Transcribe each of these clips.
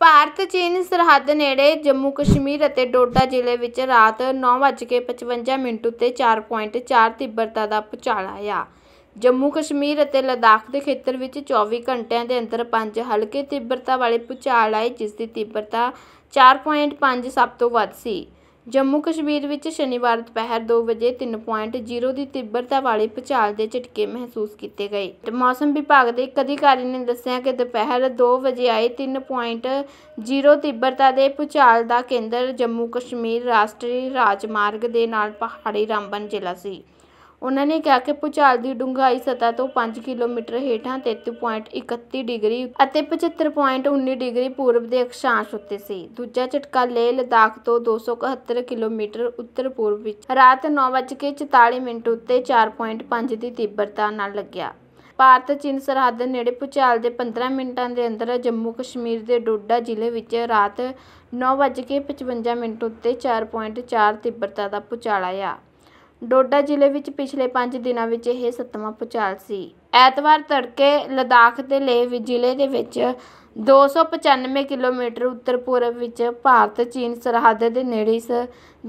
ਭਾਰਤ ਚੀਨ ਸਰਹੱਦ ਨੇੜੇ ਜੰਮੂ ਕਸ਼ਮੀਰ ਅਤੇ ਡੋਡਾ ਜ਼ਿਲ੍ਹੇ ਵਿੱਚ ਰਾਤ 9:55 ਮਿੰਟ ਉੱਤੇ 4.4 ਤੀਬਰਤਾ ਦਾ ਭੂਚਾਲ ਆਇਆ ਜੰਮੂ ਕਸ਼ਮੀਰ ਅਤੇ ਲਦਾਖ ਦੇ ਖੇਤਰ ਵਿੱਚ 24 ਘੰਟਿਆਂ ਦੇ ਅੰਦਰ ਪੰਜ ਹਲਕੇ ਤੀਬਰਤਾ ਵਾਲੇ ਭੂਚਾਲ ਆਏ ਜਿਸ ਦੀ ਤੀਬਰਤਾ 4.5 ਸਭ ਤੋਂ ਵੱਧ ਸੀ ਜੰਮੂ ਕਸ਼ਮੀਰ ਵਿੱਚ ਸ਼ਨੀਵਾਰ ਦੁਪਹਿਰ 2 ਵਜੇ 3.0 ਦੀ ਤੀਬਰਤਾ ਵਾਲੀ ਭੂਚਾਲ ਦੇ ਝਟਕੇ ਮਹਿਸੂਸ ਕੀਤੇ ਗਏ ਮੌਸਮ ਵਿਭਾਗ ਦੇ ਇੱਕ ਅਧਿਕਾਰੀ ਨੇ ਦੱਸਿਆ ਕਿ ਦੁਪਹਿਰ 2 ਵਜੇ ਆਏ 3.0 ਤੀਬਰਤਾ ਦੇ ਭੂਚਾਲ ਦਾ ਕੇਂਦਰ ਜੰਮੂ ਕਸ਼ਮੀਰ ਰਾਸ਼ਟਰੀ ਰਾਜਮਾਰਗ ਦੇ ਨਾਲ ਪਹਾੜੀ ਰਾਮਬਨ ਜ਼ਿਲ੍ਹਾ ਸੀ ਉਹਨਾਂ ਨੇ ਕਿਹਾ ਕਿ ਪੁਚਾਲ ਦੀ ਡੂੰਘਾਈ ਸਤਾ ਤੋਂ 5 ਕਿਲੋਮੀਟਰ ਹੇਠਾਂ 33.31 ਡਿਗਰੀ ਅਤੇ 75.19 ਡਿਗਰੀ ਪੂਰਬ ਦੇ ਅਕਸ਼ਾਂਸ਼ ਉੱਤੇ ਸੀ ਦੂਜਾ ਝਟਕਾ ਲੇਹ ਲਦਾਖ ਤੋਂ 271 ਕਿਲੋਮੀਟਰ ਉੱਤਰ ਪੂਰਬ ਵਿੱਚ ਰਾਤ 9:44 ਮਿੰਟ ਉੱਤੇ 4.5 ਦੀ ਤੀਬਰਤਾ ਨਾਲ ਲੱਗਿਆ ਭਾਰਤ ਚੀਨ ਸਰਹੱਦ ਨੇੜੇ ਪੁਚਾਲ ਦੇ 15 ਮਿੰਟਾਂ ਦੇ ਅੰਦਰ ਜੰਮੂ ਕਸ਼ਮੀਰ ਦੇ ਡੋਡਾ ਜ਼ਿਲ੍ਹੇ ਵਿੱਚ ਰਾਤ 9:55 ਮਿੰਟ ਉੱਤੇ 4.4 ਤੀਬਰਤਾ ਦਾ ਪੁਚਾਲ ਆਇਆ ਡੋਡਾ ਜ਼ਿਲ੍ਹੇ ਵਿੱਚ ਪਿਛਲੇ 5 ਦਿਨਾਂ ਵਿੱਚ ਇਹ ਸੱਤਵਾਂ ਪੁਚਾਲ ਸੀ ਐਤਵਾਰ ਤੜਕੇ ਲਦਾਖ ਦੇ ਲੇਹ ਜ਼ਿਲ੍ਹੇ ਦੇ ਵਿੱਚ 295 ਕਿਲੋਮੀਟਰ ਉੱਤਰ ਪੂਰਬ ਵਿੱਚ ਭਾਰਤ ਚੀਨ ਸਰਹੱਦ ਦੇ ਨੇੜੇ ਇਸ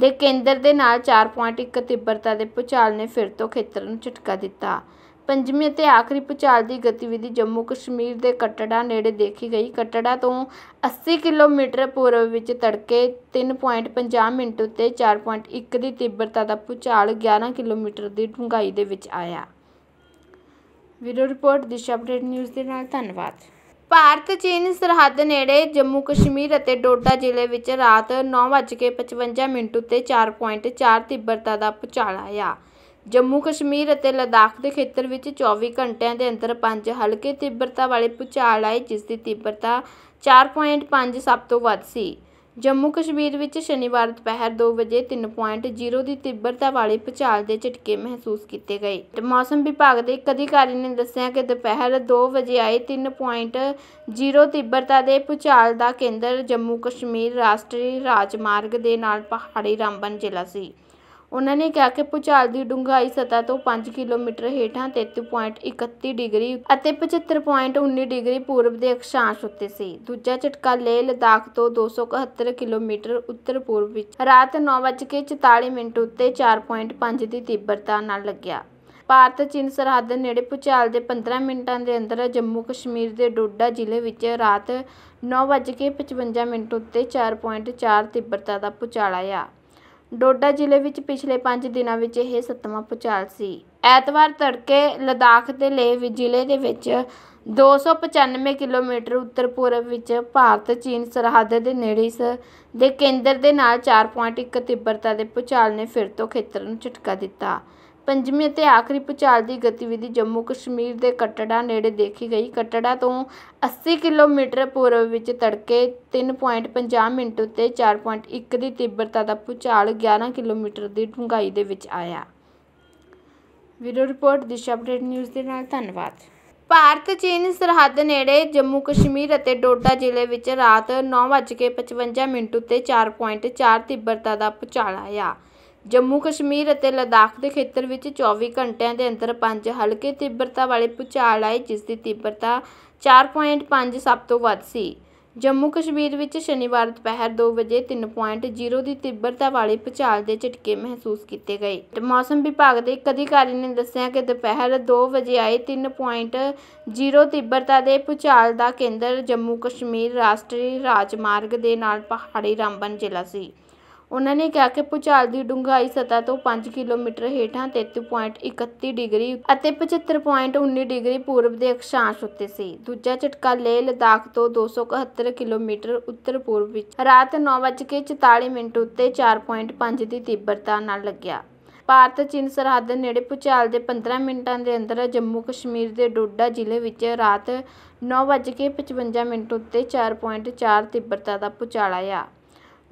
ਦੇ ਕੇਂਦਰ ਦੇ ਨਾਲ 4.1 ਤੀਬਰਤਾ ਦੇ ਪੁਚਾਲ ਨੇ ਫਿਰ ਤੋਂ ਖੇਤਰ ਨੂੰ ਝਟਕਾ ਦਿੱਤਾ ਪੰਜਵੀਂ ਅਤੇ ਆਖਰੀ ਪੁਚਾਲ ਦੀ ਗਤੀਵਿਧੀ ਜੰਮੂ ਕਸ਼ਮੀਰ ਦੇ ਕਟੜਾ ਨੇੜੇ ਦੇਖੀ ਗਈ ਕਟੜਾ ਤੋਂ 80 ਕਿਲੋਮੀਟਰ ਪੂਰਬ ਵਿੱਚ ਤੜਕੇ 3.50 ਮਿੰਟ ਉੱਤੇ 4.1 ਦੀ ਤੀਬਰਤਾ ਦਾ ਪੁਚਾਲ 11 ਕਿਲੋਮੀਟਰ ਦੀ ਡੂੰਘਾਈ ਦੇ ਵਿੱਚ ਆਇਆ video report Disha update news ਦੇ ਨਾਲ ਧੰਨਵਾਦ ਭਾਰਤ ਚੀਨ ਸਰਹੱਦ ਨੇੜੇ ਜੰਮੂ ਕਸ਼ਮੀਰ ਅਤੇ ਡੋਡਾ ਜ਼ਿਲ੍ਹੇ ਵਿੱਚ ਰਾਤ 9:55 ਮਿੰਟ ਉੱਤੇ 4.4 ਤੀਬਰਤਾ ਦਾ ਪੁਚਾਲ ਆਇਆ ਜੰਮੂ ਕਸ਼ਮੀਰ ਅਤੇ ਲਦਾਖ ਦੇ ਖੇਤਰ ਵਿੱਚ 24 ਘੰਟਿਆਂ ਦੇ ਅੰਦਰ ਪੰਜ ਹਲਕੇ ਤੀਬਰਤਾ ਵਾਲੇ ਭੂਚਾਲ ਆਏ ਜਿਸ ਦੀ ਤੀਬਰਤਾ 4.5 ਸਭ ਤੋਂ ਵੱਧ ਸੀ ਜੰਮੂ ਕਸ਼ਮੀਰ ਵਿੱਚ ਸ਼ਨੀਵਾਰ ਦੁਪਹਿਰ 2 ਵਜੇ 3.0 ਦੀ ਤੀਬਰਤਾ ਵਾਲੇ ਭੂਚਾਲ ਦੇ ਝਟਕੇ ਮਹਿਸੂਸ ਕੀਤੇ ਗਏ ਮੌਸਮ ਵਿਭਾਗ ਦੇ ਇੱਕ ਅਧਿਕਾਰੀ ਨੇ ਦੱਸਿਆ ਕਿ ਦੁਪਹਿਰ 2 ਵਜੇ ਆਏ 3.0 ਤੀਬਰਤਾ ਦੇ ਭੂਚਾਲ ਦਾ ਕੇਂਦਰ ਜੰਮੂ ਕਸ਼ਮੀਰ ਰਾਸ਼ਟਰੀ ਰਾਜਮਾਰਗ ਦੇ ਨਾਲ ਪਹਾੜੀ ਰਾਮਬਨ ਜ਼ਿਲ੍ਹਾ ਸੀ ਉਹਨਾਂ ਨੇ ਕਿਹਾ ਕਿ ਪੁਚਾਲ ਦੀ ਡੂੰਘਾਈ ਸਤਾ ਤੋਂ 5 ਕਿਲੋਮੀਟਰ ਹੇਠਾਂ 33.31 ਡਿਗਰੀ ਅਤੇ 75.19 ਡਿਗਰੀ ਪੂਰਬ ਦੇ ਅਕਸ਼ਾਂਸ਼ ਉੱਤੇ ਸੀ ਦੂਜਾ ਝਟਕਾ ਲੇਹ ਲਦਾਖ ਤੋਂ 271 ਕਿਲੋਮੀਟਰ ਉੱਤਰ ਪੂਰਬ ਵਿੱਚ ਰਾਤ 9:44 ਮਿੰਟ ਉੱਤੇ 4.5 ਦੀ ਤੀਬਰਤਾ ਨਾਲ ਲੱਗਿਆ ਭਾਰਤ ਚੀਨ ਸਰਹੱਦ ਨੇੜੇ ਪੁਚਾਲ ਦੇ 15 ਮਿੰਟਾਂ ਦੇ ਅੰਦਰ ਜੰਮੂ ਕਸ਼ਮੀਰ ਦੇ ਡੋਡਾ ਜ਼ਿਲ੍ਹੇ ਵਿੱਚ ਰਾਤ 9:55 ਮਿੰਟ ਉੱਤੇ 4.4 ਤੀਬਰਤਾ ਦਾ ਪੁਚਾਲ ਆਇਆ ਡੋਡਾ ਜ਼ਿਲ੍ਹੇ ਵਿੱਚ ਪਿਛਲੇ 5 ਦਿਨਾਂ ਵਿੱਚ ਇਹ ਸੱਤਵਾਂ ਭੂਚਾਲ ਸੀ ਐਤਵਾਰ ਤੜਕੇ ਲਦਾਖ ਦੇ ਲੇਹ ਜ਼ਿਲ੍ਹੇ ਦੇ ਵਿੱਚ 295 ਕਿਲੋਮੀਟਰ ਉੱਤਰ ਪੂਰਬ ਵਿੱਚ ਭਾਰਤ ਚੀਨ ਸਰਹੱਦ ਦੇ ਨੇੜੇ ਇਸ ਦੇ ਕੇਂਦਰ ਦੇ ਨਾਲ 4.1 ਤੀਬਰਤਾ ਦੇ ਭੂਚਾਲ ਨੇ ਫਿਰ ਤੋਂ ਖੇਤਰ ਨੂੰ ਝਟਕਾ ਦਿੱਤਾ ਪੰਜਵੀਂ ਅਤੇ ਆਖਰੀ ਭੁਚਾਲ ਦੀ ਗਤੀਵਿਧੀ ਜੰਮੂ ਕਸ਼ਮੀਰ ਦੇ ਕਟੜਾ ਨੇੜੇ ਦੇਖੀ ਗਈ ਕਟੜਾ ਤੋਂ 80 ਕਿਲੋਮੀਟਰ ਪੂਰਬ ਵਿੱਚ ਤੜਕੇ 3.50 ਮਿੰਟ ਉੱਤੇ 4.1 ਦੀ ਤੀਬਰਤਾ ਦਾ ਭੁਚਾਲ 11 ਕਿਲੋਮੀਟਰ ਦੀ ਡੂੰਘਾਈ ਦੇ ਵਿੱਚ ਆਇਆ video report Disha update news ਦੇ ਨਾਲ ਧੰਨਵਾਦ ਭਾਰਤ ਚੀਨ ਸਰਹੱਦ ਨੇੜੇ ਜੰਮੂ ਕਸ਼ਮੀਰ ਅਤੇ ਡੋਡਾ ਜ਼ਿਲ੍ਹੇ ਵਿੱਚ ਰਾਤ 9:55 ਮਿੰਟ ਉੱਤੇ 4.4 ਤੀਬਰਤਾ ਦਾ ਭੁਚਾਲ ਆਇਆ ਜੰਮੂ ਕਸ਼ਮੀਰ ਅਤੇ ਲਦਾਖ ਦੇ ਖੇਤਰ ਵਿੱਚ 24 ਘੰਟਿਆਂ ਦੇ ਅੰਦਰ ਪੰਜ ਹਲਕੇ ਤੀਬਰਤਾ ਵਾਲੇ ਭੂਚਾਲ ਆਏ ਜਿਸ ਦੀ ਤੀਬਰਤਾ 4.5 ਸਭ ਤੋਂ ਵੱਧ ਸੀ ਜੰਮੂ ਕਸ਼ਮੀਰ ਵਿੱਚ ਸ਼ਨੀਵਾਰ ਦੁਪਹਿਰ 2 ਵਜੇ 3.0 ਦੀ ਤੀਬਰਤਾ ਵਾਲੇ ਭੂਚਾਲ ਦੇ ਝਟਕੇ ਮਹਿਸੂਸ ਕੀਤੇ ਗਏ ਮੌਸਮ ਵਿਭਾਗ ਦੇ ਇੱਕ ਅਧਿਕਾਰੀ ਨੇ ਦੱਸਿਆ ਕਿ ਦੁਪਹਿਰ 2 ਵਜੇ ਆਏ 3.0 ਤੀਬਰਤਾ ਦੇ ਭੂਚਾਲ ਦਾ ਕੇਂਦਰ ਜੰਮੂ ਕਸ਼ਮੀਰ ਰਾਸ਼ਟਰੀ ਰਾਜਮਾਰਗ ਦੇ ਨਾਲ ਪਹਾੜੀ ਰਾਮਬਨ ਜ਼ਿਲ੍ਹਾ ਸੀ ਉਹਨਾਂ ਨੇ ਕਿਹਾ ਕਿ ਪੁਚਾਲ ਦੀ ਡੂੰਘਾਈ ਸਤਾ ਤੋਂ 5 ਕਿਲੋਮੀਟਰ ਹੇਠਾਂ 33.31 ਡਿਗਰੀ ਅਤੇ 75.19 ਡਿਗਰੀ ਪੂਰਬ ਦੇ ਅਕਸ਼ਾਂਸ਼ ਉੱਤੇ ਸੀ ਦੂਜਾ ਝਟਕਾ ਲੇਹ ਲਦਾਖ ਤੋਂ 271 ਕਿਲੋਮੀਟਰ ਉੱਤਰ ਪੂਰਬ ਵਿੱਚ ਰਾਤ 9:44 ਮਿੰਟ ਉੱਤੇ 4.5 ਦੀ ਤੀਬਰਤਾ ਨਾਲ ਲੱਗਿਆ ਭਾਰਤ ਚੀਨ ਸਰਹੱਦ ਨੇੜੇ ਪੁਚਾਲ ਦੇ 15 ਮਿੰਟਾਂ ਦੇ ਅੰਦਰ ਜੰਮੂ ਕਸ਼ਮੀਰ ਦੇ ਡੋਡਾ ਜ਼ਿਲ੍ਹੇ ਵਿੱਚ ਰਾਤ 9:55 ਮਿੰਟ ਉੱਤੇ 4.4 ਤੀਬਰਤਾ ਦਾ ਪੁਚਾਲ ਆਇਆ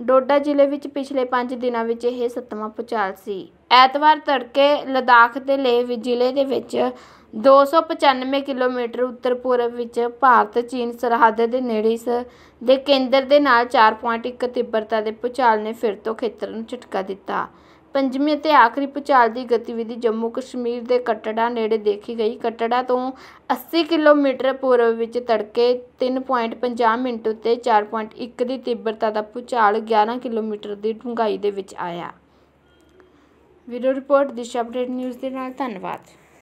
ਡੋਡਾ ਜ਼ਿਲ੍ਹੇ ਵਿੱਚ ਪਿਛਲੇ 5 ਦਿਨਾਂ ਵਿੱਚ ਇਹ ਸੱਤਵਾਂ ਪੁਚਾਲ ਸੀ ਐਤਵਾਰ ਤੜਕੇ ਲਦਾਖ ਦੇ ਲੇਹ ਜ਼ਿਲ੍ਹੇ ਦੇ ਵਿੱਚ 295 ਕਿਲੋਮੀਟਰ ਉੱਤਰ ਪੂਰਬ ਵਿੱਚ ਭਾਰਤ ਚੀਨ ਸਰਹੱਦ ਦੇ ਨੇੜੇ ਇਸ ਦੇ ਕੇਂਦਰ ਦੇ ਨਾਲ 4.1 ਤੀਬਰਤਾ ਦੇ ਪੁਚਾਲ ਨੇ ਫਿਰ ਤੋਂ ਖੇਤਰ ਨੂੰ ਝਟਕਾ ਦਿੱਤਾ ਪੰਜਵੀਂ ਅਤੇ ਆਖਰੀ ਪੁਚਾਲ ਦੀ ਗਤੀਵਿਧੀ ਜੰਮੂ ਕਸ਼ਮੀਰ ਦੇ ਕਟੜਾ ਨੇੜੇ ਦੇਖੀ ਗਈ ਕਟੜਾ ਤੋਂ 80 ਕਿਲੋਮੀਟਰ ਪੂਰਬ ਵਿੱਚ ਤੜਕੇ 3.50 ਮਿੰਟ ਉੱਤੇ 4.1 ਦੀ ਤੀਬਰਤਾ ਦਾ ਪੁਚਾਲ 11 ਕਿਲੋਮੀਟਰ ਦੀ ਡੂੰਘਾਈ ਦੇ ਵਿੱਚ ਆਇਆ video report Disha update news ਦੇ ਨਾਲ ਧੰਨਵਾਦ